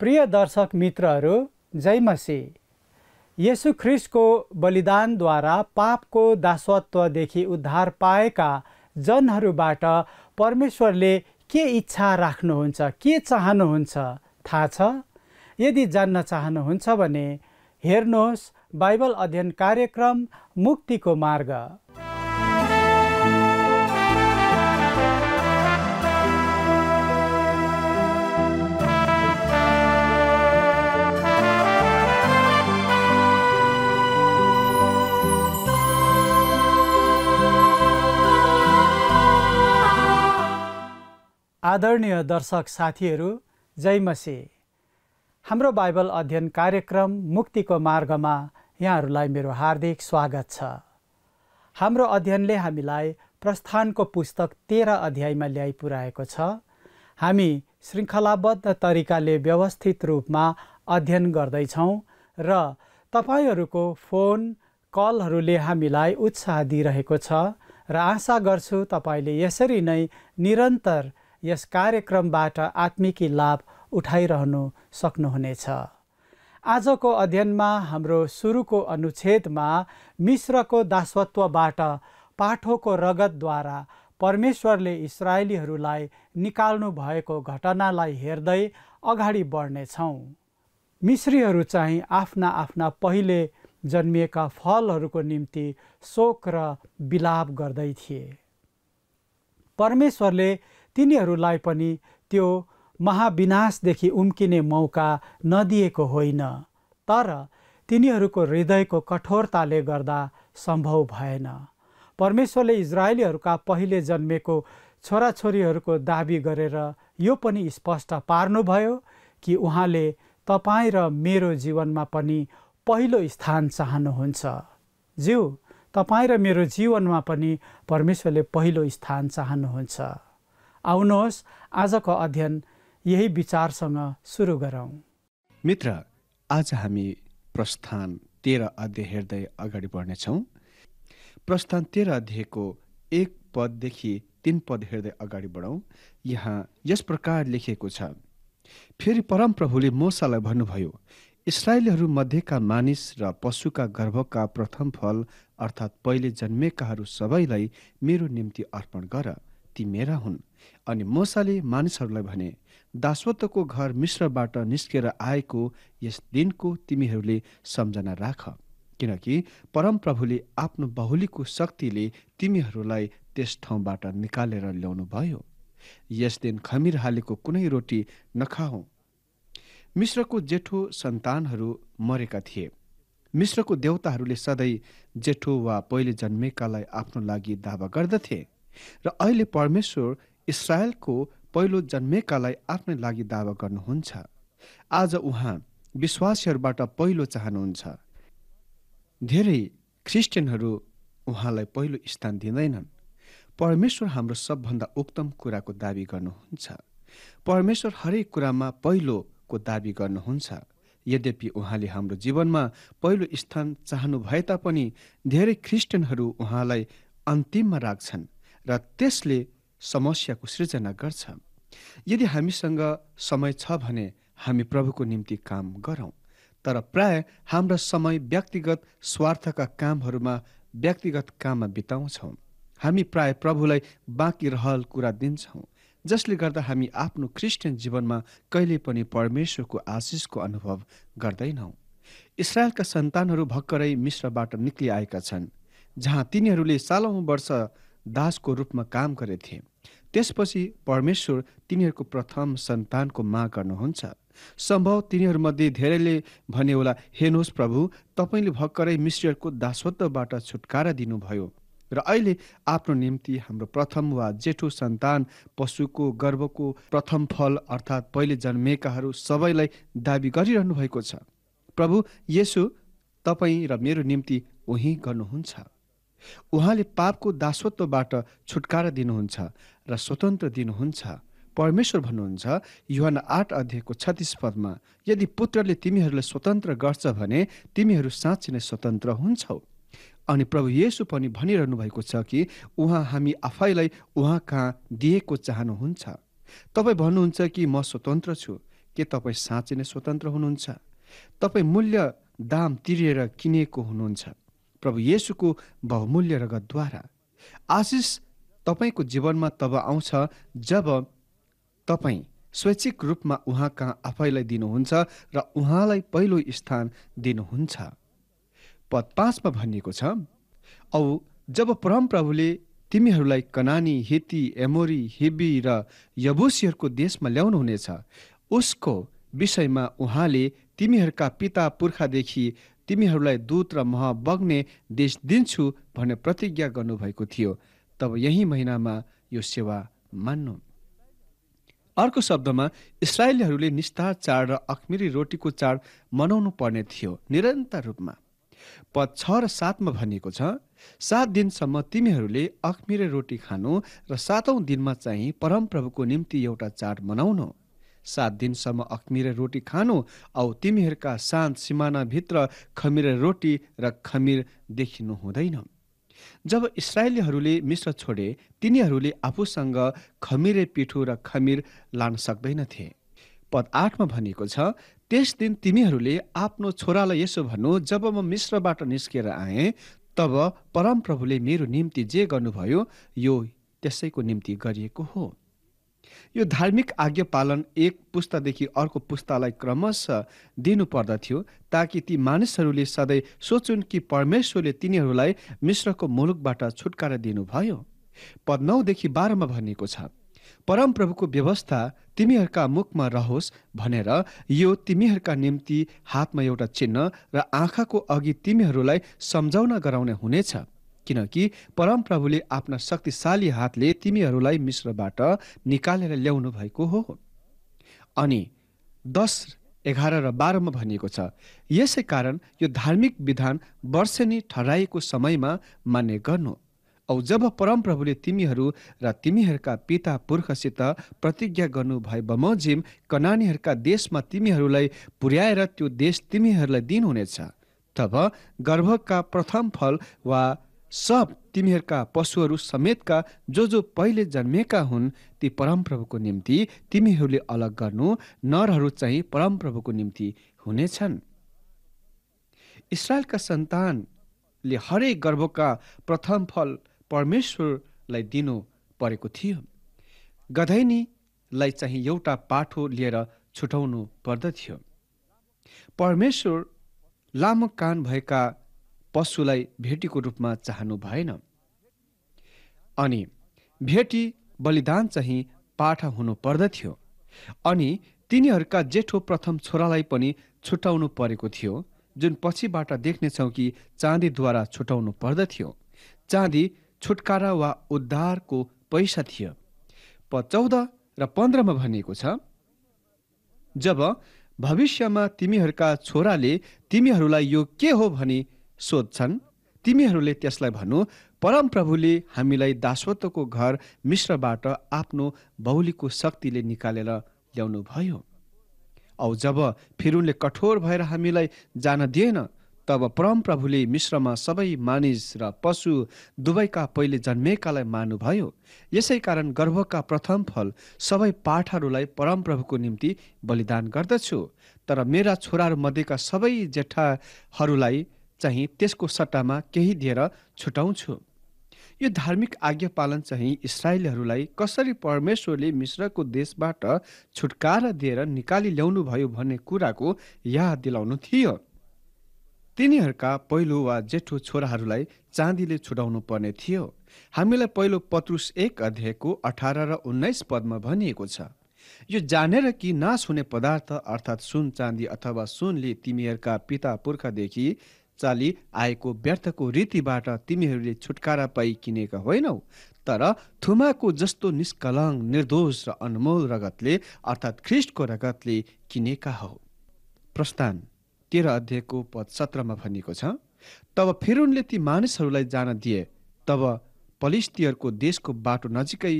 प्रिय दर्शक मित्रहरू जय मसी यसु ख्रिस्टको बलिदानद्वारा पापको दासत्वदेखि उद्धार पाएका जनहरूबाट परमेश्वरले के इच्छा राख्नुहुन्छ के चाहनुहुन्छ थाहा छ यदि जान्न चाहनुहुन्छ भने हेर्नुहोस् बाइबल अध्ययन कार्यक्रम मुक्तिको मार्ग आदरणीय दर्शक साथीहरू जय मसी हाम्रो बाइबल अध्ययन कार्यक्रम मुक्तिको मार्गमा यहाँहरूलाई मेरो हार्दिक स्वागत छ हाम्रो अध्ययनले हामीलाई प्रस्थानको पुस्तक तेह्र अध्यायमा ल्याइ पुऱ्याएको छ हामी श्रृङ्खलाबद्ध तरिकाले व्यवस्थित रूपमा अध्ययन गर्दैछौँ र तपाईँहरूको फोन कलहरूले हामीलाई उत्साह दिइरहेको छ र आशा गर्छु तपाईँले यसरी नै निरन्तर यस कार्यक्रमबाट आत्मिकी लाभ उठाइरहनु सक्नुहुनेछ आजको अध्ययनमा हाम्रो सुरुको अनुच्छेदमा मिश्रको दासत्वबाट पाठोको रगतद्वारा परमेश्वरले इसरायलीहरूलाई निकाल्नु भएको घटनालाई हेर्दै अगाडि बढ्नेछौँ मिश्रीहरू चाहिँ आफ्ना आफ्ना पहिले जन्मिएका फलहरूको निम्ति शोक र विलाप गर्दै थिए परमेश्वरले तिनीहरूलाई पनि त्यो महाविनाशदेखि उम्किने मौका नदिएको होइन तर तिनीहरूको हृदयको कठोरताले गर्दा सम्भव भएन परमेश्वरले इजरायलीहरूका पहिले जन्मेको छोराछोरीहरूको दाबी गरेर यो पनि स्पष्ट पार्नुभयो कि उहाँले तपाईँ र मेरो जीवनमा पनि पहिलो स्थान चाहनुहुन्छ ज्यू तपाईँ र मेरो जीवनमा पनि परमेश्वरले पहिलो स्थान चाहनुहुन्छ आउनुहोस् आजको अध्ययन यही विचारसँग सुरु गरौँ मित्र आज हामी प्रस्थान तेह्र अध्याय हेर्दै अगाडि बढ्नेछौँ प्रस्थान तेह्र अध्यायको एक पददेखि तिन पद हेर्दै अगाडि बढौँ यहाँ यस प्रकार लेखिएको छ फेरि परमप्रभुले मोसालाई भन्नुभयो इसरायलहरू मध्येका मानिस र पशुका गर्भका प्रथम फल अर्थात् पहिले जन्मेकाहरू सबैलाई मेरो निम्ति अर्पण गर ती मेरा हुन् अनि मोसाले मानिसहरूलाई भने दासवत्वको घर मिश्रबाट निस्केर आएको यस दिनको तिमीहरूले सम्झना राख किनकि परमप्रभुले आफ्नो बहुलीको शक्तिले तिमीहरूलाई त्यस ठाउँबाट निकालेर ल्याउनु भयो यस दिन खमिर हालेको कुनै रोटी नखाऊ मिश्रको जेठो सन्तानहरू मरेका थिए मिश्रको देउताहरूले सधैँ जेठो वा पहिले जन्मेकालाई आफ्नो लागि दावा गर्दथे र अहिले परमेश्वर इसरायलको पहिलो जन्मेकालाई आफ्नै लागि दावा गर्नुहुन्छ आज उहाँ विश्वासीहरूबाट पहिलो चाहनुहुन्छ धेरै क्रिस्चियनहरू उहाँलाई पहिलो स्थान दिँदैनन् परमेश्वर हाम्रो सबभन्दा उत्तम कुराको दावी गर्नुहुन्छ परमेश्वर हरेक कुरामा पहिलोको दावी गर्नुहुन्छ यद्यपि उहाँले हाम्रो जीवनमा पहिलो स्थान चाहनु भए तापनि धेरै क्रिस्चियनहरू उहाँलाई अन्तिममा राख्छन् र त्यसले समस्याको सृजना गर्छ यदि हामीसँग समय छ भने हामी प्रभुको निम्ति काम गरौँ तर प्राय हाम्रा समय व्यक्तिगत स्वार्थका कामहरूमा व्यक्तिगत काममा बिताउँछौँ हामी प्राय प्रभुलाई बाँकी रहल कुरा दिन्छौँ जसले गर्दा हामी आफ्नो क्रिस्चियन जीवनमा कहिले पनि परमेश्वरको आशिषको अनुभव गर्दैनौँ इसरायलका सन्तानहरू भर्खरै मिश्रबाट निक्लिआएका छन् जहाँ तिनीहरूले सालौँ वर्ष दासको रूपमा काम गरेथे त्यसपछि परमेश्वर तिनीहरूको प्रथम सन्तानको माग गर्नुहुन्छ सम्भव तिनीहरूमध्ये धेरैले भने होला हेर्नुहोस् प्रभु तपाईँले भर्खरै मिश्रहरूको दासत्वबाट छुटकारा दिनुभयो र अहिले आफ्नो निम्ति हाम्रो प्रथम वा जेठो सन्तान पशुको गर्वको प्रथम फल अर्थात् पहिले जन्मेकाहरू सबैलाई दावी गरिरहनु भएको छ प्रभु यसो तपाईँ र मेरो निम्ति उही गर्नुहुन्छ उहाँले पापको दासत्वबाट छुटकारा दिनुहुन्छ र स्वतन्त्र दिनुहुन्छ परमेश्वर भन्नुहुन्छ युहान आठ अध्यायको छत्तिस पदमा यदि पुत्रले तिमीहरूलाई स्वतन्त्र गर्छ भने तिमीहरू साँच्ची नै स्वतन्त्र हुन्छौ अनि प्रभु येसु पनि भनिरहनु भएको छ कि उहाँ हामी आफैलाई उहाँ कहाँ दिएको चाहनुहुन्छ तपाईँ भन्नुहुन्छ कि म स्वतन्त्र छु के तपाईँ साँच्ची नै स्वतन्त्र हुनुहुन्छ तपाईँ मूल्य दाम तिरेर किनेको हुनुहुन्छ प्रभु येसुको बहुमूल्य रगतद्वारा आशिष तपाईँको जीवनमा तब आउँछ जब तपाईँ स्वैच्छिक रूपमा उहाँ कहाँ आफैलाई दिनुहुन्छ र उहाँलाई पहिलो स्थान दिनुहुन्छ पद पाँचमा भनिएको छ औ जब परमप्रभुले तिमीहरूलाई कनानी हेती एमोरी हिबी र यबुसीहरूको देशमा ल्याउनुहुनेछ उसको विषयमा उहाँले तिमीहरूका पिता पुर्खादेखि तिमीहरूलाई दूत र मह बग्ने देश दिन्छु भन्ने प्रतिज्ञा गर्नुभएको थियो तब यही महिनामा यो सेवा मान्नु अर्को शब्दमा इसरायलीहरूले निष्ठा चाड र अख्मिरी रोटीको चाड मनाउनु पर्ने थियो निरन्तर रूपमा पद छ र सातमा भनिएको छ सात दिनसम्म तिमीहरूले अख्मिरे रोटी खानु र सातौँ दिनमा चाहिँ परमप्रभुको निम्ति एउटा चाड मनाउनु सात दिनसम्म अख्मिरे रोटी खानु औ तिमीहरूका शान्त सिमानाभित्र खमिरे रोटी र खमिर देखिनु हुँदैन जब इसरायलीहरूले मिश्र छोडे तिनीहरूले आफूसँग खमिरे पिठो र खमिर लान सक्दैनथे पद आठमा भनेको छ त्यस दिन तिमीहरूले आफ्नो छोरालाई यसो भन्नु जब म मिश्रबाट निस्केर आएँ तब परमप्रभुले मेरो निम्ति जे गर्नुभयो यो त्यसैको निम्ति गरिएको हो यो धार्मिक आज्ञा पालन एक पुस्तादेखि अर्को पुस्तालाई क्रमशः दिनुपर्दथ्यो ताकि ती मानिसहरूले सधैँ सोचुन् कि परमेश्वरले तिनीहरूलाई मिश्रको मुलुकबाट छुटकारा दिनुभयो पद नौदेखि बाह्रमा भनिएको छ परमप्रभुको व्यवस्था तिमीहरूका मुखमा रहोस् भनेर यो तिमीहरूका निम्ति हातमा एउटा चिन्ह र आँखाको अघि तिमीहरूलाई सम्झाउन गराउने हुनेछ किनकि परमप्रभुले आफ्ना शक्तिशाली हातले तिमीहरूलाई मिश्रबाट निकालेर ल्याउनु भएको हो अनि दस एघार र बाह्रमा भनिएको छ यसै कारण यो धार्मिक विधान वर्षेनी ठहराइएको समयमा मान्य गर्नु औ जब परमप्रभुले तिमीहरू र तिमीहरूका पिता पुर्खसित प्रतिज्ञा गर्नु भए बमोजिम कनानीहरूका देशमा तिमीहरूलाई पुर्याएर त्यो देश तिमीहरूलाई दिनुहुनेछ तब गर्भका प्रथम फल वा सब तिमीहरूका पशुहरू समेतका जो जो पहिले जन्मेका हुन् ती परमप्रभुको निम्ति तिमीहरूले अलग गर्नु नरहरू चाहिँ परमप्रभुको निम्ति हुनेछन् इसरायलका सन्तानले हरेक गर्भका प्रथम फल परमेश्वरलाई दिनु परेको थियो गधैनीलाई चाहिँ एउटा पाठो लिएर छुटाउनु पर्दथ्यो परमेश्वर लामो कान भएका पशुलाई भेटीको रूपमा चाहनु भएन अनि भेटी बलिदान चाहिँ पाठ हुनु पर्दथ्यो अनि तिनीहरूका जेठो प्रथम छोरालाई पनि छुटाउनु परेको थियो जुन पछिबाट देख्नेछौँ कि चाँदीद्वारा छुटाउनु पर्दथ्यो चाँदी छुटकारा वा उद्धारको पैसा थियो प चौध र पन्ध्रमा भनिएको छ जब भविष्यमा तिमीहरूका छोराले तिमीहरूलाई यो के हो भनी सोध्छन् तिमीहरूले त्यसलाई भन्नु परमप्रभुले हामीलाई दासत्वको घर मिश्रबाट आफ्नो बहुलीको शक्तिले निकालेर ल्याउनु भयो औ जब फिरुनले कठोर भएर हामीलाई जान दिएन तब परमप्रभुले मिश्रमा सबै मानिस र पशु दुवैका पहिले जन्मेकालाई मान्नुभयो यसै कारण गर्भका प्रथम फल सबै पाठहरूलाई परमप्रभुको निम्ति बलिदान गर्दछु तर मेरा छोराहरूमध्येका सबै जेठाहरूलाई चाहिँ त्यसको सट्टामा केही दिएर छुटाउँछु यो धार्मिक आज्ञा पालन चाहिँ इसरायलहरूलाई कसरी परमेश्वरले मिश्रको देशबाट छुटकारा दिएर निकाली ल्याउनु भयो भन्ने कुराको याद दिलाउनु थियो तिनीहरूका पहिलो वा जेठो छोराहरूलाई चाँदीले छुटाउनु पर्ने थियो हामीलाई पहिलो पत्रुस एक अध्यायको अठार र उन्नाइस पदमा भनिएको छ यो जानेर कि नाश हुने पदार्थ अर्थात् सुन चाँदी अथवा सुनले तिमीहरूका पिता पुर्खादेखि चाली आएको व्यर्थको रीतिबाट तिमीहरूले छुटकारा पाइ किनेका होइनौ तर थुमाको जस्तो निष्कलङ निर्दोष र अनमोल रगतले अर्थात् ख्रिस्टको रगतले किनेका हौ प्रस्थान तेह्र अध्यायको पद सत्रमा भनिएको छ तब फेरुनले ती मानिसहरूलाई जान दिए तब पलिस्टियरको देशको बाटो नजिकै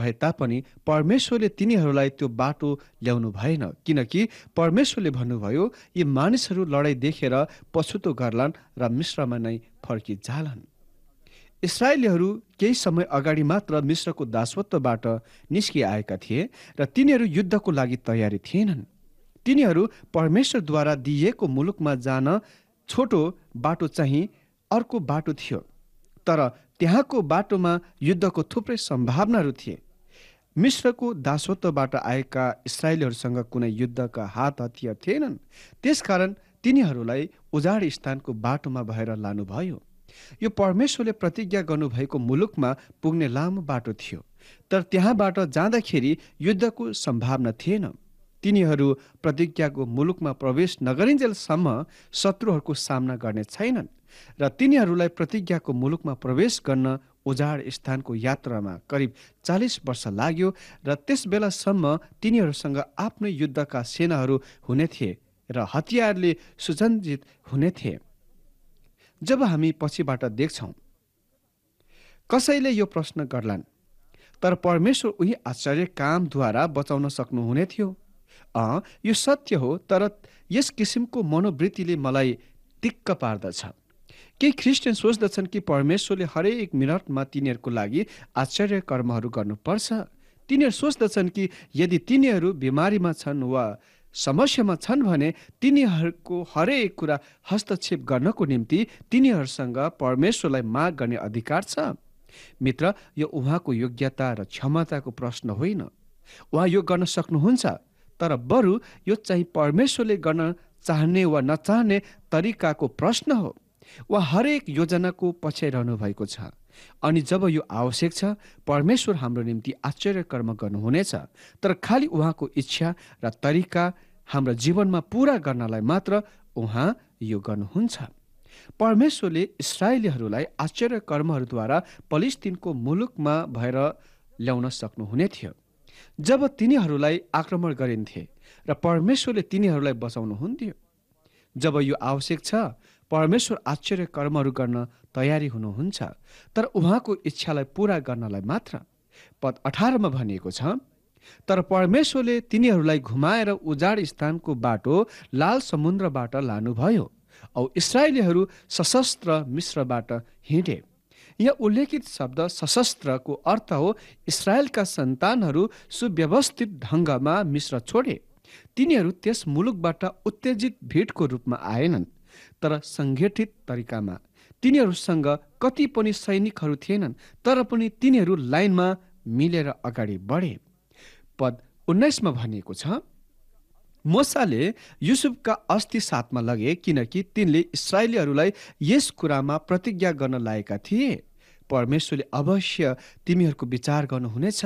भए तापनि परमेश्वरले तिनीहरूलाई त्यो बाटो ल्याउनु भएन किनकि परमेश्वरले भन्नुभयो यी मानिसहरू लडाइँ देखेर पछुतो गर्लान् र मिश्रमा नै फर्किजालान् इसरायलीहरू केही समय अगाडि मात्र मिश्रको दासत्वबाट निस्किआएका थिए र तिनीहरू युद्धको लागि तयारी थिएनन् तिनीहरू परमेश्वरद्वारा दिइएको मुलुकमा जान छोटो बाटो चाहिँ अर्को बाटो थियो तर त्यहाँको बाटोमा युद्धको थुप्रै सम्भावनाहरू थिए मिश्रको दासत्वबाट आएका इसरायलीहरूसँग कुनै युद्धका हात हतियार थिएनन् त्यसकारण तिनीहरूलाई उजाड स्थानको बाटोमा भएर लानुभयो यो परमेश्वरले प्रतिज्ञा गर्नुभएको मुलुकमा पुग्ने लामो बाटो थियो तर त्यहाँबाट जाँदाखेरि युद्धको सम्भावना थिएन तिनीहरू प्रतिज्ञाको मुलुकमा प्रवेश नगरिन्जेलसम्म शत्रुहरूको सामना गर्ने छैनन् र तिनीहरूलाई प्रतिज्ञाको मुलुकमा प्रवेश गर्न ओजाड स्थानको यात्रामा करिब चालिस वर्ष लाग्यो र त्यस बेलासम्म तिनीहरूसँग आफ्नै युद्धका सेनाहरू हुने थिए र हतियारले सुसञ्जित हुने थिए जब हामी पछिबाट देख्छौँ कसैले यो प्रश्न गर्लान् तर परमेश्वर उही आश्चर्य कामद्वारा बचाउन सक्नुहुने थियो अँ यो सत्य हो तर यस किसिमको मनोवृत्तिले मलाई दिक्क पार्दछ के क्रिस्चियन सोच्दछन् कि परमेश्वरले हरेक मिनटमा तिनीहरूको लागि आश्चर्य कर्महरू गर्नुपर्छ तिनीहरू सोच्दछन् कि यदि तिनीहरू बिमारीमा छन् वा समस्यामा छन् भने तिनीहरूको हरेक कुरा हस्तक्षेप गर्नको निम्ति तिनीहरूसँग परमेश्वरलाई माग गर्ने अधिकार छ मित्र यो उहाँको योग्यता र क्षमताको प्रश्न होइन उहाँ यो गर्न सक्नुहुन्छ तर बरु यो चाहिँ परमेश्वरले गर्न चाहने वा नचाहने तरिकाको प्रश्न हो वा हरेक योजनाको रहनु भएको छ अनि जब यो आवश्यक छ परमेश्वर हाम्रो निम्ति आश्चर्य कर्म गर्नुहुनेछ तर खालि उहाँको इच्छा र तरिका हाम्रो जीवनमा पुरा गर्नलाई मात्र उहाँ यो गर्नुहुन्छ परमेश्वरले इसरायलीहरूलाई आश्चर्य कर्महरूद्वारा पलिस्तिनको मुलुकमा भएर ल्याउन सक्नुहुने थियो जब तिनीहरूलाई आक्रमण गरिन्थे र परमेश्वरले तिनीहरूलाई बचाउनुहुन्थ्यो जब यो आवश्यक छ परमेश्वर आश्चर्य कर्महरू गर्न तयारी हुनुहुन्छ तर उहाँको इच्छालाई पुरा गर्नलाई मात्र पद अठारमा भनिएको छ तर परमेश्वरले तिनीहरूलाई घुमाएर उजाड स्थानको बाटो लाल समुद्रबाट लानुभयो औ इसरायलीहरू सशस्त्र मिश्रबाट हिँडे यहाँ उल्लेखित शब्द सशस्त्रको अर्थ हो इसरायलका सन्तानहरू सुव्यवस्थित ढङ्गमा मिश्र छोडे तिनीहरू त्यस मुलुकबाट उत्तेजित भेटको रूपमा आएनन् तर सङ्गठित तरिकामा तिनीहरूसँग कति पनि सैनिकहरू थिएनन् तर पनि तिनीहरू लाइनमा मिलेर अगाडि बढे पद उन्नाइसमा भनिएको छ मोसाले युसुफका अस्थि साथमा लगे किनकि तिनले इसरायलीहरूलाई यस कुरामा प्रतिज्ञा गर्न लागेका थिए परमेश्वरले अवश्य तिमीहरूको विचार गर्नुहुनेछ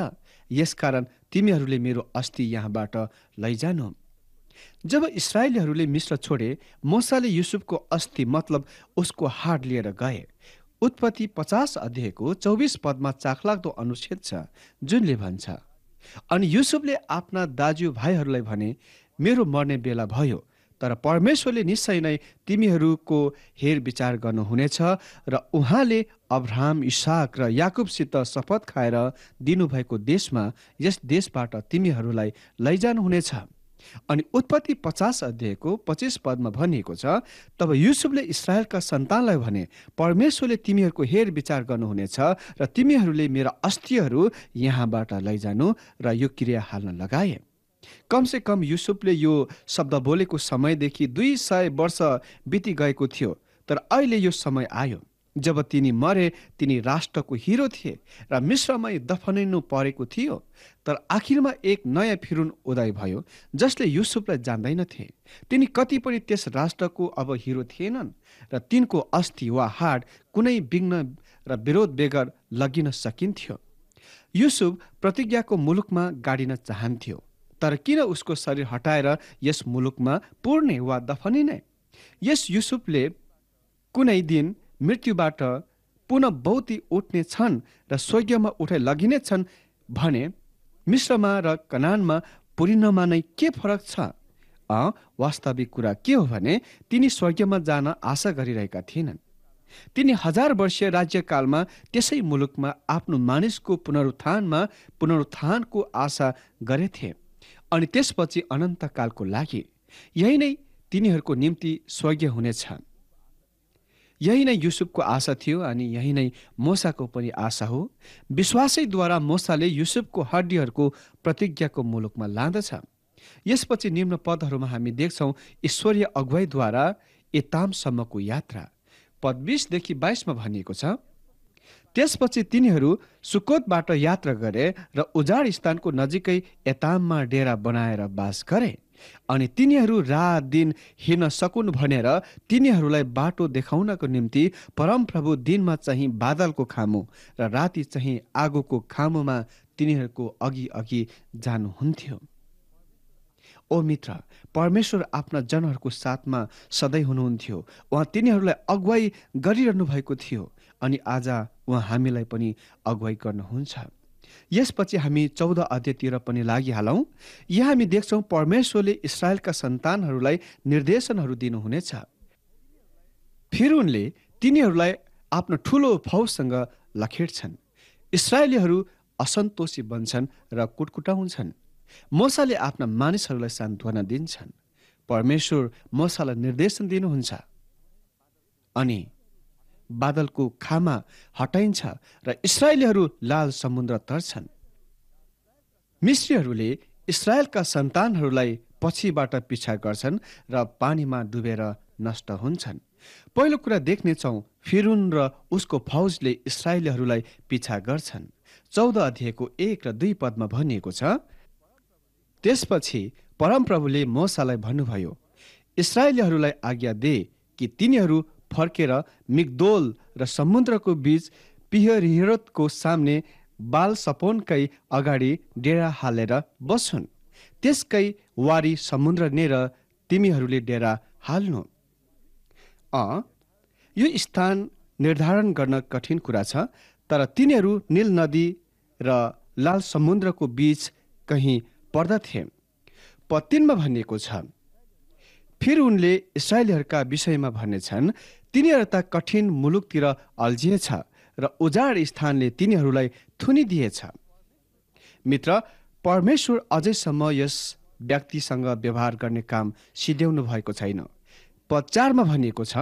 यसकारण तिमीहरूले मेरो अस्थि यहाँबाट लैजानु जब इसरायलीहरूले मिश्र छोडे मसाले युसुफको अस्थि मतलब उसको हाड लिएर गए उत्पत्ति पचास अध्यायको चौबिस पदमा चाखलाग्दो अनुच्छेद छ जुनले भन्छ अनि युसुफले आफ्ना दाजुभाइहरूलाई भने मेरो मर्ने बेला भयो तर परमेश्वरले निश्चय नै तिमीहरूको हेरविचार गर्नुहुनेछ र उहाँले अब्राहम इसाक र याकुबसित शपथ खाएर दिनुभएको देशमा यस देशबाट तिमीहरूलाई लैजानुहुनेछ अनि उत्पत्ति पचास अध्यायको पच्चिस पदमा भनिएको छ तब युसुफले इसरायलका सन्तानलाई भने परमेश्वरले तिमीहरूको हेर विचार गर्नुहुनेछ र तिमीहरूले मेरा अस्थिहरू यहाँबाट लैजानु र यो क्रिया हाल्न लगाए कमसे कम, कम युसुफले यो शब्द बोलेको समयदेखि दुई सय वर्ष बिति गएको थियो तर अहिले यो समय आयो जब तिनी मरे तिनी राष्ट्रको हिरो थिए र मिश्रमै दफनिनु परेको थियो तर आखिरमा एक नयाँ फिरुन उदय भयो जसले युसुफलाई जान्दैनथे तिनी कति त्यस राष्ट्रको अब हिरो थिएनन् र तिनको अस्थि वा हाड कुनै विघ्न र विरोध बेगर लगिन सकिन्थ्यो युसुफ प्रतिज्ञाको मुलुकमा गाडिन चाहन्थ्यो तर किन उसको शरीर हटाएर यस मुलुकमा पुर्ने वा दफनिने यस युसुफले कुनै दिन मृत्युबाट पुनः बौती उठ्ने छन् र स्वर्गमा उठाइ लगिने छन् भने मिश्रमा र कनानमा पुरिनमा नै के फरक छ वास्तविक कुरा के हो भने तिनी स्वर्गमा जान आशा गरिरहेका थिएनन् तिनी हजार वर्षीय राज्यकालमा त्यसै मुलुकमा आफ्नो मानिसको पुनरुत्थानमा पुनरुत्थानको आशा गरेथे अनि त्यसपछि अनन्तकालको लागि यही नै तिनीहरूको निम्ति स्वर्गीय हुनेछन् यही नै युसुफको आशा थियो अनि यही नै मोसाको पनि आशा हो विश्वासैद्वारा मोसाले युसुफको हड्डीहरूको प्रतिज्ञाको मुलुकमा लाँदछ यसपछि निम्न पदहरूमा हामी देख्छौँ ईश्वरीय अगुवाईद्वारा एतामसम्मको यात्रा पद बिसदेखि बाइसमा भनिएको छ त्यसपछि तिनीहरू सुकोतबाट यात्रा गरे र उजाड स्थानको नजिकै एताममा डेरा बनाएर बास गरे अनि तिनीहरू रात दिन हिँड्न सकुन् भनेर तिनीहरूलाई बाटो देखाउनको निम्ति परमप्रभु दिनमा चाहिँ बादलको खामो र रा राति चाहिँ आगोको खामोमा तिनीहरूको अघि अघि जानुहुन्थ्यो ओ मित्र परमेश्वर आफ्ना जनहरूको साथमा सधैँ हुनुहुन्थ्यो उहाँ तिनीहरूलाई अगुवाई गरिरहनु भएको थियो अनि आज उहाँ हामीलाई पनि अगुवाई गर्नुहुन्छ यसपछि हामी चौध अध्यायतिर पनि लागिहालौँ यहाँ हामी देख्छौँ परमेश्वरले इसरायलका सन्तानहरूलाई निर्देशनहरू दिनुहुनेछ उनले तिनीहरूलाई आफ्नो ठुलो फौजसँग लखेट्छन् इसरायलीहरू असन्तोषी बन्छन् र हुन्छन् मसाले आफ्ना मानिसहरूलाई सान्त्वना दिन्छन् परमेश्वर मसालाई निर्देशन दिनुहुन्छ अनि बादलको खामा हटाइन्छ र इसरायलीहरू लाल समुद्र तर्छन् मिश्रीहरूले इसरायलका सन्तानहरूलाई पछिबाट पिछा गर्छन् र पानीमा डुबेर नष्ट हुन्छन् पहिलो कुरा देख्नेछौँ फिरुन र उसको फौजले इसरायलीहरूलाई पिछा गर्छन् चौध अध्यायको एक र दुई पदमा भनिएको छ त्यसपछि परमप्रभुले मोसालाई भन्नुभयो इसरायलीहरूलाई आज्ञा दे कि तिनीहरू फर्केर मिगदोल र समुद्रको बीच पिहरिहरतको सामने बाल सपोनकै अगाडि डेरा हालेर बस्छन् त्यसकै वारी समुद्र नेर तिमीहरूले डेरा हाल्नु अ यो स्थान निर्धारण गर्न कठिन कुरा छ तर तिनीहरू नील नदी र लाल समुद्रको बीच कहीँ पर्दथे पतिनमा भनिएको छ फेरि उनले इसरायलीहरूका विषयमा भन्नेछन् तिनीहरू त कठिन मुलुकतिर अल्झिएछ र उजाड स्थानले तिनीहरूलाई थुनिदिएछ मित्र परमेश्वर अझैसम्म यस व्यक्तिसँग व्यवहार गर्ने काम सिध्याउनु भएको छैन पचारमा भनिएको छ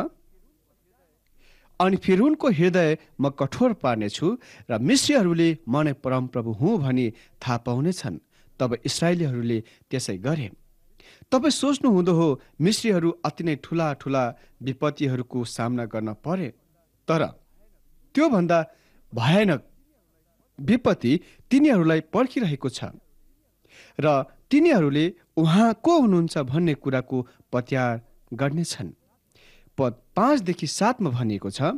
अनि फिरुनको हृदय म कठोर पार्नेछु र मिश्रीहरूले म नै परमप्रभु हुँ भनी थाहा पाउनेछन् तब इसरायलीहरूले त्यसै गरे तपाईँ सोच्नु हुँदो हो मिश्रीहरू अति नै ठुला ठुला विपत्तिहरूको सामना गर्न परे तर त्योभन्दा भयानक विपत्ति तिनीहरूलाई पर्खिरहेको छ र तिनीहरूले उहाँ को हुनुहुन्छ भन्ने कुराको पत्यार गर्नेछन् पद पाँचदेखि सातमा भनिएको छ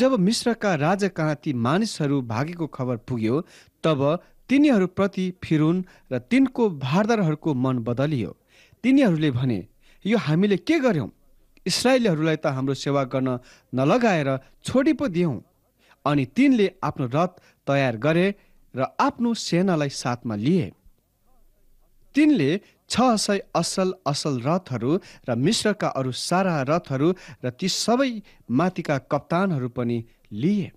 जब मिश्रका राजा कहाँ ती मानिसहरू भागेको खबर पुग्यो तब तिनीहरूप्रति फिरुन र तिनको भारदारहरूको मन बदलियो तिनीहरूले भने यो हामीले के गर्यौँ इसरायलीहरूलाई त हाम्रो सेवा गर्न नलगाएर छोडी पो दियौँ अनि तिनले आफ्नो रथ तयार गरे र आफ्नो सेनालाई साथमा लिए तिनले छ सय असल असल रथहरू र मिश्रका अरू सारा रथहरू र ती सबै माथिका कप्तानहरू पनि लिए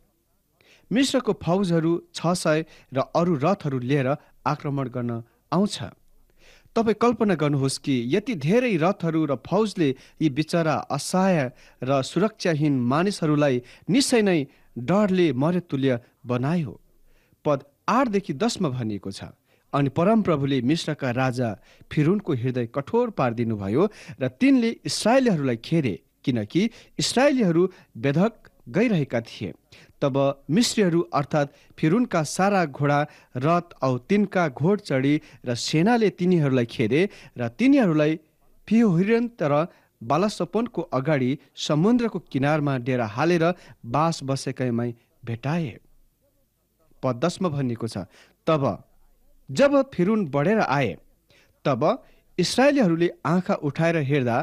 मिश्रको फौजहरू छ सय र अरू रथहरू लिएर आक्रमण गर्न आउँछ तपाईँ कल्पना गर्नुहोस् कि यति धेरै रथहरू र फौजले यी बिचरा असहाय र सुरक्षाहीन मानिसहरूलाई निश्चय नै डरले मर्यतुल्य बनायो पद आठदेखि दसमा भनिएको छ अनि परमप्रभुले मिश्रका राजा फिरुनको हृदय कठोर पारिदिनुभयो र तिनले इसरायलीहरूलाई खेरे किनकि इसरायलीहरू बेधक गइरहेका थिए तब मिश्रीहरू अर्थात् फिरुनका सारा घोडा रथ औ तिनका घोड चढी र सेनाले तिनीहरूलाई खेदे र तिनीहरूलाई फिहोरिरन् तर बालासपनको अगाडि समुद्रको किनारमा डेरा हालेर बास बसेकैमै भेटाए पदसमा भनिएको छ तब जब फिरुन बढेर आए तब इसरायलीहरूले आँखा उठाएर हेर्दा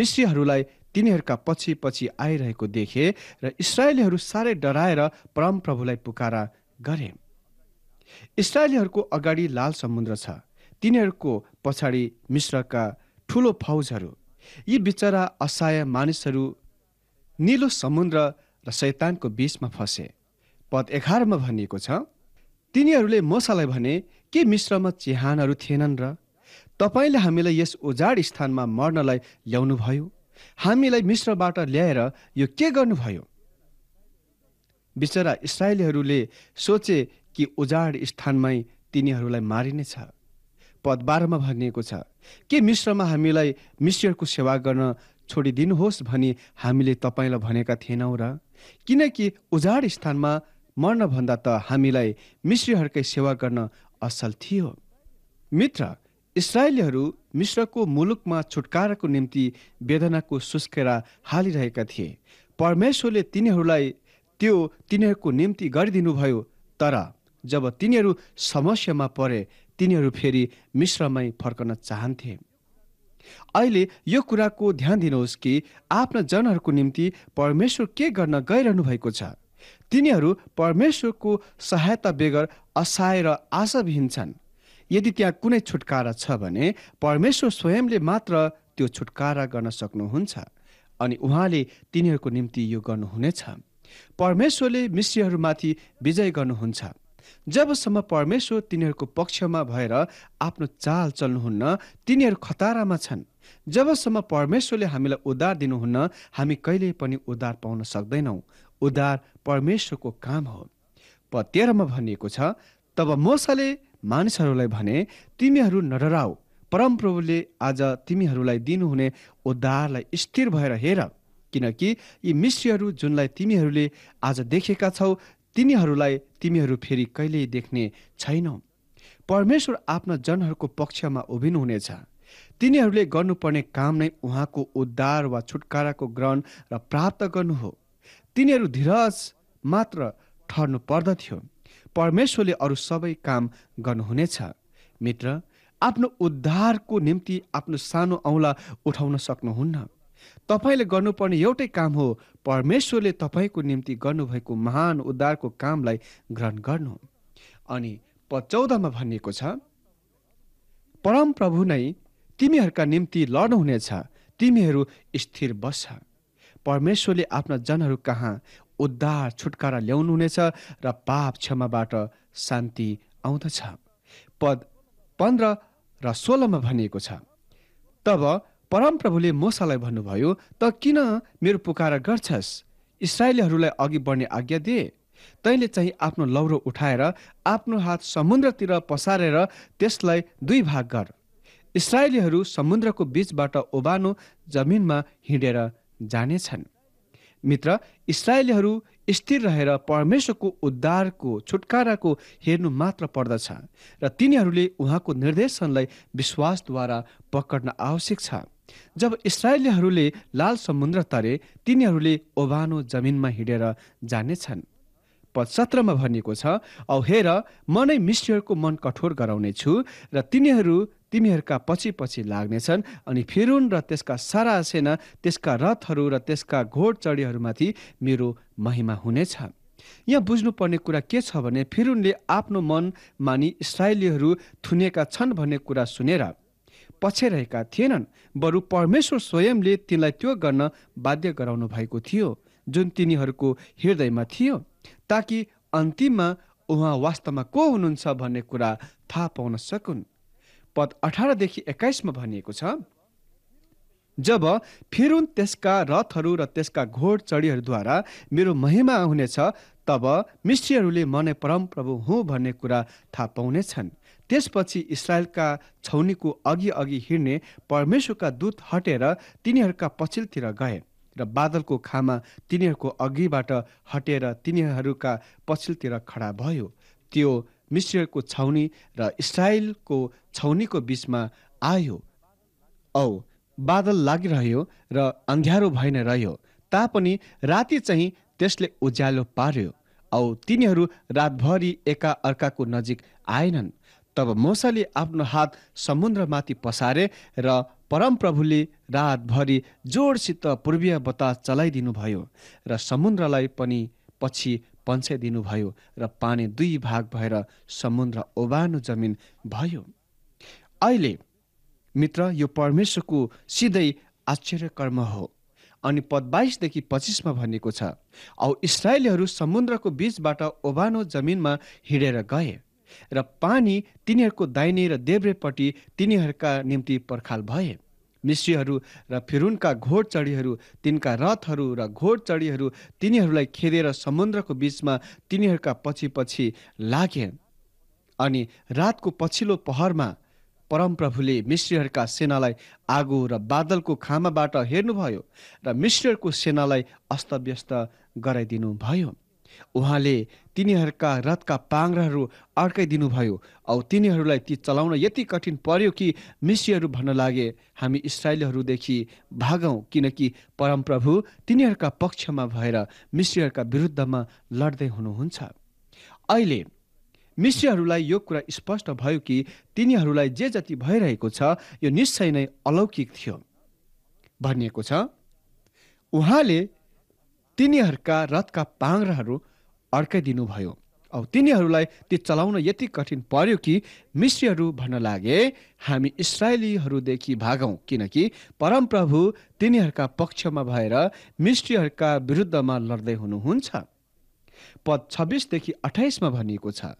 मिश्रीहरूलाई तिनीहरूका पछि पछि आइरहेको देखे र इसरायलीहरू साह्रै डराएर परमप्रभुलाई पुकारा गरे इसरायलीहरूको अगाडि लाल समुद्र छ तिनीहरूको पछाडि मिश्रका ठुलो फौजहरू यी बिचरा असहाय मानिसहरू निलो समुद्र र शैतानको बीचमा फसे पद एघारमा भनिएको छ तिनीहरूले मसालाई भने के मिश्रमा चिहानहरू थिएनन् र तपाईँले हामीलाई यस उजाड स्थानमा मर्नलाई ल्याउनुभयो हामीलाई मिश्रबाट ल्याएर यो के गर्नुभयो बिचरा इसरायलीहरूले सोचे कि उजाड स्थानमै तिनीहरूलाई मारिनेछ पद बाह्रमा भनिएको छ के मिश्रमा हामीलाई मिश्रको सेवा गर्न छोडिदिनुहोस् भनी हामीले तपाईँलाई भनेका थिएनौँ र किनकि उजाड स्थानमा मर्नभन्दा त हामीलाई मिश्रीहरूकै सेवा गर्न असल थियो मित्र इसरायलीहरू मिश्रको मुलुकमा छुटकाराको निम्ति वेदनाको सुस्केरा हालिरहेका थिए परमेश्वरले तिनीहरूलाई त्यो तिनीहरूको निम्ति गरिदिनुभयो तर जब तिनीहरू समस्यामा परे तिनीहरू फेरि मिश्रमै फर्कन चाहन्थे अहिले यो कुराको ध्यान दिनुहोस् कि आफ्ना जनहरूको निम्ति परमेश्वर के गर्न गइरहनु भएको छ तिनीहरू परमेश्वरको सहायता बेगर असहाय र आशाविहीन छन् यदि त्यहाँ कुनै छुटकारा छ भने परमेश्वर स्वयंले मात्र त्यो छुटकारा गर्न सक्नुहुन्छ अनि उहाँले तिनीहरूको निम्ति यो गर्नुहुनेछ परमेश्वरले मिश्रीहरूमाथि विजय गर्नुहुन्छ जबसम्म परमेश्वर तिनीहरूको पक्षमा भएर आफ्नो चाल चल्नुहुन्न तिनीहरू खतारामा छन् जबसम्म परमेश्वरले हामीलाई उद्धार दिनुहुन्न हामी कहिल्यै पनि उद्धार पाउन सक्दैनौँ उद्धार परमेश्वरको काम हो प तेह्रमा भनिएको छ तब मोसाले मानिसहरूलाई भने तिमीहरू नडराऊ परमप्रभुले आज तिमीहरूलाई दिनुहुने उद्धारलाई स्थिर भएर हेर किनकि यी मिश्रीहरू जुनलाई तिमीहरूले आज देखेका छौ तिनीहरूलाई तिमीहरू फेरि कहिल्यै देख्ने छैनौ परमेश्वर आफ्ना जनहरूको पक्षमा उभिनुहुनेछ तिनीहरूले गर्नुपर्ने काम नै उहाँको उद्धार वा छुटकाराको ग्रहण र प्राप्त गर्नु हो तिनीहरू धीरज मात्र ठहर्नु पर्दथ्यो परमेश्वरले अरू सबै काम गर्नुहुनेछ मित्र आफ्नो उद्धारको निम्ति आफ्नो सानो औँला उठाउन सक्नुहुन्न तपाईँले गर्नुपर्ने एउटै काम हो परमेश्वरले तपाईँको निम्ति गर्नुभएको महान उद्धारको कामलाई ग्रहण गर्नु अनि पचौधमा भनिएको छ परम प्रभु नै तिमीहरूका निम्ति लड्नुहुनेछ तिमीहरू स्थिर बस्छ परमेश्वरले आफ्ना जनहरू कहाँ उद्धार छुटकारा ल्याउनुहुनेछ र पाप क्षमाबाट शान्ति आउँदछ पद पन्ध्र र सोह्रमा भनिएको छ तब परमप्रभुले मोसालाई भन्नुभयो त किन मेरो पुकार गर्छस् इसरायलीहरूलाई अघि बढ्ने आज्ञा दिए तैँले चाहिँ आफ्नो लौरो उठाएर आफ्नो हात समुद्रतिर पसारेर त्यसलाई दुई भाग गर इसरायलीहरू समुद्रको बीचबाट ओबानो जमिनमा हिँडेर जानेछन् मित्र इसरायलीहरू स्थिर रहेर परमेश्वरको उद्धारको छुटकाराको हेर्नु मात्र पर्दछ र तिनीहरूले उहाँको निर्देशनलाई विश्वासद्वारा पकड्न आवश्यक छ जब इसरायलीहरूले लाल समुद्र तरे तिनीहरूले ओभानो जमिनमा हिँडेर जानेछन् पद सत्रमा भनिएको छ औ हेर म नै मिस्टरको मन कठोर गराउनेछु र तिनीहरू तिमीहरूका पछि पछि लाग्नेछन् अनि फिरुन र त्यसका सारा सेना त्यसका रथहरू र त्यसका घोडचडीहरूमाथि मेरो महिमा हुनेछ यहाँ बुझ्नुपर्ने कुरा के छ भने फिरुनले आफ्नो मन मानि इसरायलीहरू थुनेका छन् भन्ने कुरा सुनेर रहेका थिएनन् बरु परमेश्वर स्वयंले तिनलाई त्यो गर्न बाध्य गराउनु भएको थियो जुन तिनीहरूको हृदयमा थियो ताकि अन्तिममा उहाँ वास्तवमा को हुनुहुन्छ भन्ने कुरा थाहा पाउन सकुन् पद अठारदेखि एक्काइसमा भनिएको छ जब फिरुन त्यसका रथहरू र त्यसका घोड चढीहरूद्वारा मेरो महिमा आउनेछ तब म मनै परमप्रभु हुँ भन्ने कुरा थाहा पाउनेछन् त्यसपछि इसरायलका छौनीको अघि अघि हिँड्ने परमेश्वरका दूत हटेर तिनीहरूका पछिल्तिर गए र बादलको खामा तिनीहरूको अघिबाट हटेर तिनीहरूका पछिल्तिर खडा भयो त्यो मिश्रेलको छाउनी र इसरायलको छाउनीको बिचमा आयो औ बादल लागिरह्यो र अँध्यारो भइ रह्यो तापनि राति चाहिँ त्यसले उज्यालो पार्यो औ तिनीहरू रातभरि एका अर्काको नजिक आएनन् तब मोसाले आफ्नो हात समुद्रमाथि पसारे र परमप्रभुले रातभरि जोडसित पूर्वीय बतास चलाइदिनुभयो र समुद्रलाई पनि पछि पन्साइदिनुभयो र पानी दुई भाग भएर समुद्र ओबानो जमिन भयो अहिले मित्र यो परमेश्वरको सिधै आश्चर्यकर्म हो अनि पद बाइसदेखि पच्चिसमा भनेको छ औ इसरायलीहरू समुद्रको बिचबाट ओबानो जमिनमा हिँडेर गए र पानी तिनीहरूको दाहिने र देब्रेपट्टि तिनीहरूका निम्ति पर्खाल भए मिश्रीहरू र फिरुनका घोडचडीहरू तिनका रथहरू र घोडचडीहरू तिनीहरूलाई खेदेर समुद्रको बिचमा तिनीहरूका पछि पछि लागे अनि रातको पछिल्लो पहरमा परमप्रभुले मिश्रीहरूका सेनालाई आगो र बादलको खामाबाट हेर्नुभयो र मिश्रीहरूको सेनालाई अस्तव्यस्त गराइदिनु भयो उहाँले तिनीहरूका रथका पाङ्राहरू अड्काइदिनुभयो औ तिनीहरूलाई ती चलाउन यति कठिन पर्यो कि मिसीहरू भन्न लागे हामी इसराइलहरूदेखि भागौँ किनकि परमप्रभु तिनीहरूका पक्षमा भएर मिश्रीहरूका विरुद्धमा लड्दै हुनुहुन्छ अहिले मिसीहरूलाई यो कुरा स्पष्ट भयो कि तिनीहरूलाई जे जति भइरहेको छ यो निश्चय नै अलौकिक थियो भनिएको छ उहाँले तिनीहरूका रथका पाङ्राहरू अर्काइदिनु भयो औ तिनीहरूलाई ती चलाउन यति कठिन पर्यो कि मिश्रीहरू भन्न लागे हामी इसरायलीहरूदेखि भागौँ किनकि परमप्रभु तिनीहरूका पक्षमा भएर मिश्रीहरूका विरुद्धमा लड्दै हुनुहुन्छ पद छब्बिसदेखि अठाइसमा भनिएको छ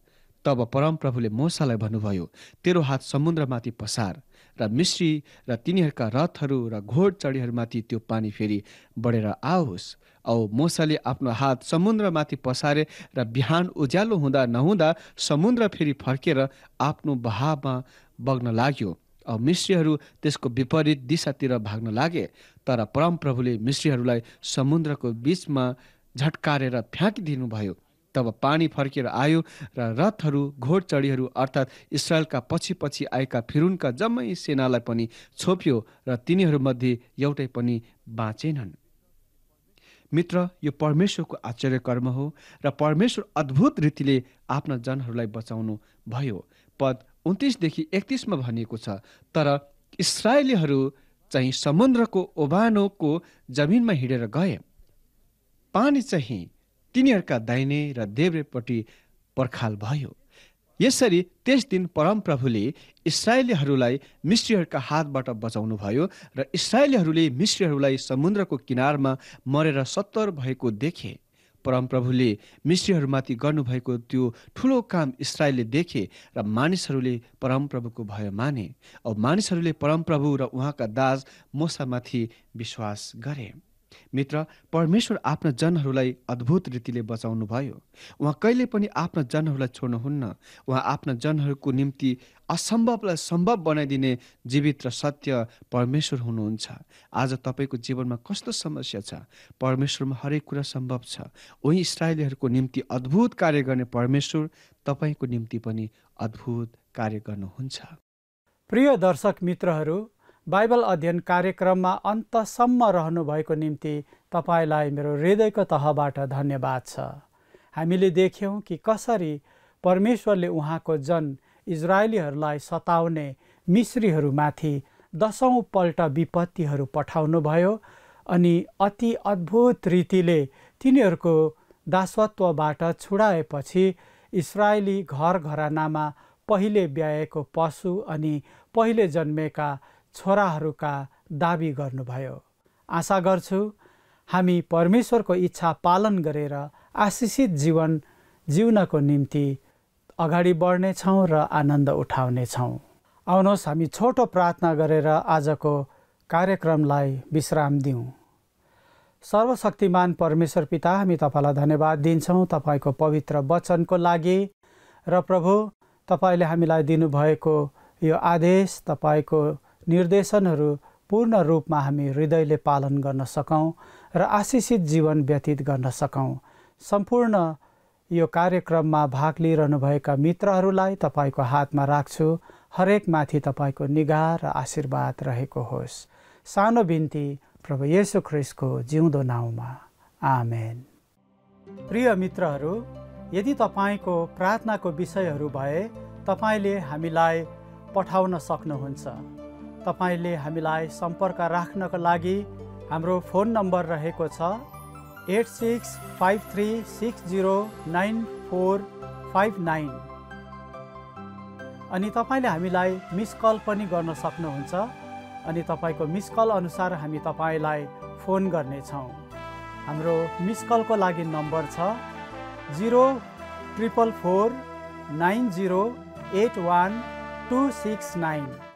तब परमप्रभुले मोसालाई भन्नुभयो तेरो हात समुद्रमाथि पसार र मिश्री र तिनीहरूका रथहरू र घोड चढीहरूमाथि त्यो पानी फेरि बढेर आओस् औ मोसाले आफ्नो हात समुद्रमाथि पसारे र बिहान उज्यालो हुँदा नहुँदा समुद्र फेरि फर्केर आफ्नो बहावमा बग्न लाग्यो औ मिश्रीहरू त्यसको विपरीत दिशातिर भाग्न लागे तर परमप्रभुले मिश्रीहरूलाई समुद्रको बिचमा झट्कारेर भयो तब पानी फर्केर आयो र रथहरू घोडचडीहरू अर्थात् इसरायलका पछि पछि आएका फिरुनका जम्मै सेनालाई पनि छोप्यो र तिनीहरूमध्ये एउटै पनि बाँचेनन् मित्र यो परमेश्वरको आश्चर्य कर्म हो र परमेश्वर अद्भुत रीतिले आफ्ना जनहरूलाई बचाउनु भयो पद उन्तिसदेखि एकतिसमा भनिएको छ तर इसरायलीहरू चाहिँ समुद्रको ओभानोको जमिनमा हिँडेर गए पानी चाहिँ तिनीहरूका दाहिने र देब्रेपट्टि पर्खाल भयो यसरी त्यस दिन परमप्रभुले इसरायलीहरूलाई मिश्रीहरूका हातबाट बचाउनु भयो र इसरायलीहरूले मिश्रीहरूलाई समुद्रको किनारमा मरेर सत्तर भएको देखे परमप्रभुले मिश्रीहरूमाथि गर्नुभएको त्यो ठुलो काम इसरायलले देखे र मानिसहरूले परमप्रभुको भय माने औ मानिसहरूले परमप्रभु र उहाँका दाज मोसामाथि विश्वास गरे मित्र परमेश्वर आफ्ना जनहरूलाई अद्भुत रीतिले बचाउनु भयो उहाँ कहिले पनि आफ्ना जनहरूलाई छोड्नुहुन्न उहाँ आफ्ना जनहरूको निम्ति असम्भवलाई सम्भव बनाइदिने जीवित र सत्य परमेश्वर हुनुहुन्छ आज तपाईँको जीवनमा कस्तो समस्या छ परमेश्वरमा हरेक कुरा सम्भव छ उही इसरायलीहरूको निम्ति अद्भुत कार्य गर्ने परमेश्वर तपाईँको निम्ति पनि अद्भुत कार्य गर्नुहुन्छ प्रिय दर्शक मित्रहरू बाइबल अध्ययन कार्यक्रममा अन्तसम्म रहनुभएको निम्ति तपाईँलाई मेरो हृदयको तहबाट धन्यवाद छ हामीले देख्यौँ कि कसरी परमेश्वरले उहाँको जन इजरायलीहरूलाई सताउने मिश्रीहरूमाथि दसौँपल्ट विपत्तिहरू पठाउनुभयो अनि अति अद्भुत रीतिले तिनीहरूको दासत्वबाट छुडाएपछि इसरायली घर घरानामा पहिले ब्याएको पशु अनि पहिले जन्मेका छोराहरूका दाबी गर्नुभयो आशा गर्छु हामी परमेश्वरको इच्छा पालन गरेर आशिषित जीवन जिउनको निम्ति अगाडि बढ्नेछौँ र आनन्द उठाउनेछौँ आउनुहोस् हामी छोटो प्रार्थना गरेर आजको कार्यक्रमलाई विश्राम दिउँ सर्वशक्तिमान परमेश्वर पिता हामी तपाईँलाई धन्यवाद दिन्छौँ तपाईँको पवित्र वचनको लागि र प्रभु तपाईँले हामीलाई दिनुभएको यो आदेश तपाईँको निर्देशनहरू पूर्ण रूपमा हामी हृदयले पालन गर्न सकौँ र आशिषित जीवन व्यतीत गर्न सकौँ सम्पूर्ण यो कार्यक्रममा भाग लिइरहनुभएका मित्रहरूलाई तपाईँको हातमा राख्छु हरेकमाथि तपाईँको निगाह र आशीर्वाद रहेको होस् सानो बिन्ती प्रभु येसु ख्रिसको जिउँदो नाउँमा आमेन प्रिय मित्रहरू यदि तपाईँको प्रार्थनाको विषयहरू भए तपाईँले हामीलाई पठाउन सक्नुहुन्छ तपाईँले हामीलाई सम्पर्क राख्नको लागि हाम्रो फोन नम्बर रहेको छ eight six five three six zero nine four five nine अनि तपाईँले हामीलाई मिस कल पनि गर्न सक्नुहुन्छ अनि तपाईँको मिस कल अनुसार हामी तपाईँलाई फोन गर्नेछौँ हाम्रो मिस कलको लागि नम्बर छ zero triple four nine zero eight one two six nine